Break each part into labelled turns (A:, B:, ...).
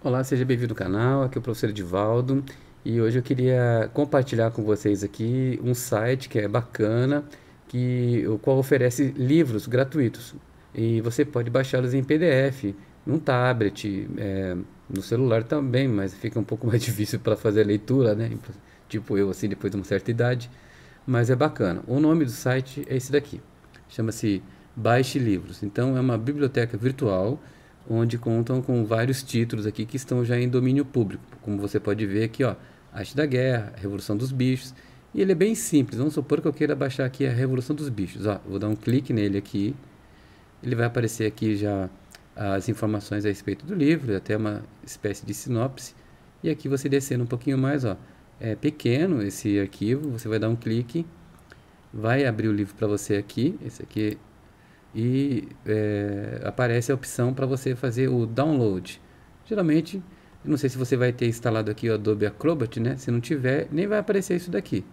A: Olá, seja bem-vindo ao canal. Aqui é o professor Edivaldo e hoje eu queria compartilhar com vocês aqui um site que é bacana, que o qual oferece livros gratuitos e você pode baixá-los em PDF, num tablet, é, no celular também, mas fica um pouco mais difícil para fazer a leitura, né? Tipo eu assim depois de uma certa idade, mas é bacana. O nome do site é esse daqui. Chama-se Baixe Livros. Então é uma biblioteca virtual onde contam com vários títulos aqui que estão já em domínio público. Como você pode ver aqui, ó, Arte da Guerra, Revolução dos Bichos. E ele é bem simples. Vamos supor que eu queira baixar aqui a Revolução dos Bichos. Ó, vou dar um clique nele aqui. Ele vai aparecer aqui já as informações a respeito do livro, até uma espécie de sinopse. E aqui você descendo um pouquinho mais, ó, é pequeno esse arquivo, você vai dar um clique, vai abrir o livro para você aqui. Esse aqui e é, aparece a opção para você fazer o download. Geralmente, não sei se você vai ter instalado aqui o Adobe Acrobat, né? Se não tiver, nem vai aparecer isso daqui.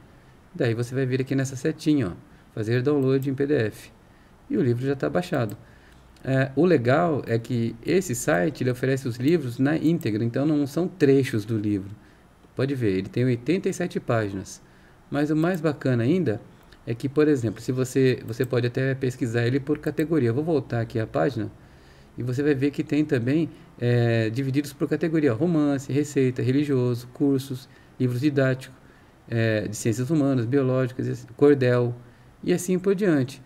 A: Daí você vai vir aqui nessa setinha, ó, fazer download em PDF. E o livro já está baixado. É, o legal é que esse site ele oferece os livros na íntegra, então não são trechos do livro. Pode ver, ele tem 87 páginas. Mas o mais bacana ainda é que, por exemplo, se você, você pode até pesquisar ele por categoria. Eu vou voltar aqui à página e você vai ver que tem também é, divididos por categoria: romance, receita, religioso, cursos, livros didáticos, é, de ciências humanas, biológicas, assim, cordel e assim por diante.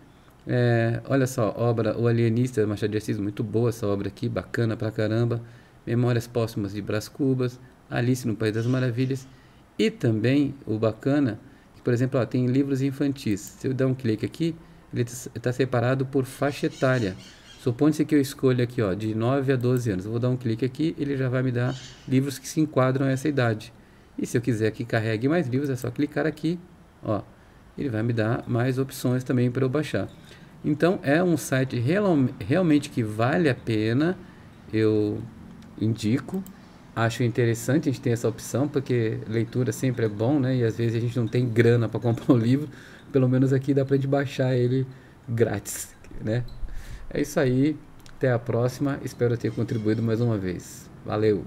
A: É, olha só, obra O Alienista, Machado de Assis, muito boa essa obra aqui, bacana pra caramba. Memórias Póstumas de Brás Cubas, Alice no País das Maravilhas e também o bacana por exemplo, ó, tem livros infantis. Se eu dar um clique aqui, ele está tá separado por faixa etária. Supondo-se que eu escolha aqui, ó, de 9 a 12 anos. Eu vou dar um clique aqui, ele já vai me dar livros que se enquadram a essa idade. E se eu quiser que carregue mais livros, é só clicar aqui, ó. Ele vai me dar mais opções também para eu baixar. Então, é um site real, realmente que vale a pena. Eu indico acho interessante a gente ter essa opção, porque leitura sempre é bom, né? E às vezes a gente não tem grana para comprar um livro, pelo menos aqui dá para gente baixar ele grátis, né? É isso aí, até a próxima, espero ter contribuído mais uma vez. Valeu!